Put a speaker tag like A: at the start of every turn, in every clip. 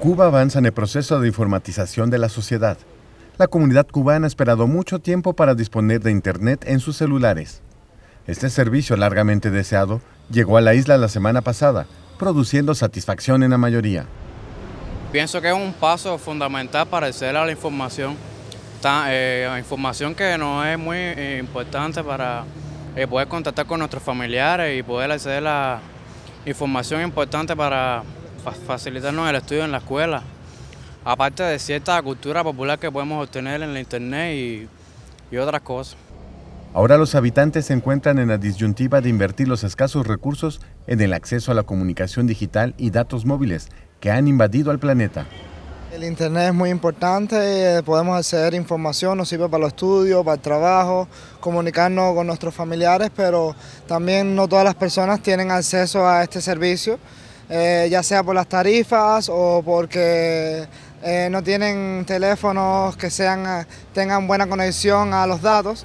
A: Cuba avanza en el proceso de informatización de la sociedad. La comunidad cubana ha esperado mucho tiempo para disponer de Internet en sus celulares. Este servicio largamente deseado llegó a la isla la semana pasada, produciendo satisfacción en la mayoría.
B: Pienso que es un paso fundamental para acceder a la información, eh, información que no es muy eh, importante para eh, poder contactar con nuestros familiares y poder acceder a información importante para facilitarnos el estudio en la escuela, aparte de cierta cultura popular que podemos obtener en la internet y, y otras cosas.
A: Ahora los habitantes se encuentran en la disyuntiva de invertir los escasos recursos en el acceso a la comunicación digital y datos móviles que han invadido al planeta.
C: El Internet es muy importante, eh, podemos acceder a información, nos sirve para los estudios, para el trabajo, comunicarnos con nuestros familiares, pero también no todas las personas tienen acceso a este servicio. Eh, ya sea por las tarifas o porque eh, no tienen teléfonos que eh, tengan buena conexión a los datos.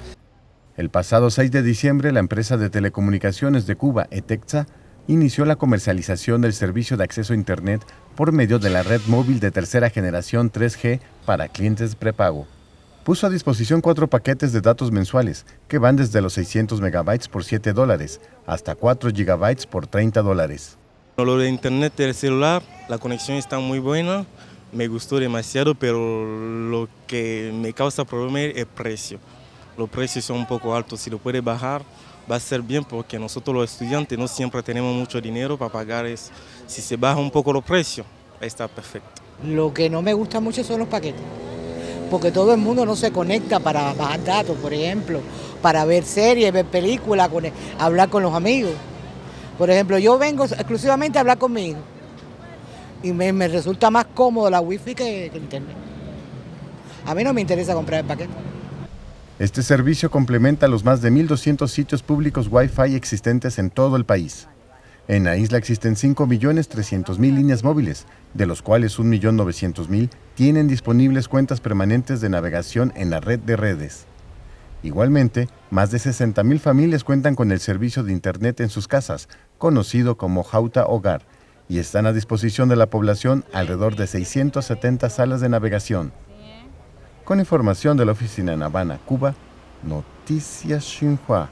A: El pasado 6 de diciembre, la empresa de telecomunicaciones de Cuba, ETEXA, inició la comercialización del servicio de acceso a Internet por medio de la red móvil de tercera generación 3G para clientes prepago. Puso a disposición cuatro paquetes de datos mensuales, que van desde los 600 megabytes por 7 dólares hasta 4 GB por 30 dólares.
B: Lo de internet del celular, la conexión está muy buena, me gustó demasiado, pero lo que me causa problemas es el precio. Los precios son un poco altos, si lo puede bajar va a ser bien porque nosotros los estudiantes no siempre tenemos mucho dinero para pagar eso. Si se baja un poco los precios, está perfecto.
D: Lo que no me gusta mucho son los paquetes, porque todo el mundo no se conecta para bajar datos, por ejemplo, para ver series, ver películas, hablar con los amigos. Por ejemplo, yo vengo exclusivamente a hablar conmigo y me, resulta más cómodo la wifi que, que el internet. A mí no me interesa comprar el paquete.
A: Este servicio complementa los más de 1.200 sitios públicos Wi-Fi existentes en todo el país. En la isla existen 5.300.000 líneas móviles, de los cuales 1.900.000 tienen disponibles cuentas permanentes de navegación en la red de redes. Igualmente, más de 60.000 familias cuentan con el servicio de Internet en sus casas, conocido como Jauta Hogar, y están a disposición de la población alrededor de 670 salas de navegación. Con información de la oficina en Habana, Cuba, Noticias Xinhua.